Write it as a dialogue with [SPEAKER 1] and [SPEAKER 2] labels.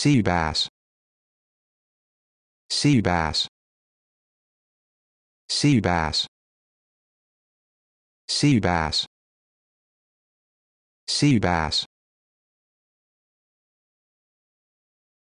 [SPEAKER 1] Sea bass. Sea bass. Sea bass. Sea bass. Sea bass.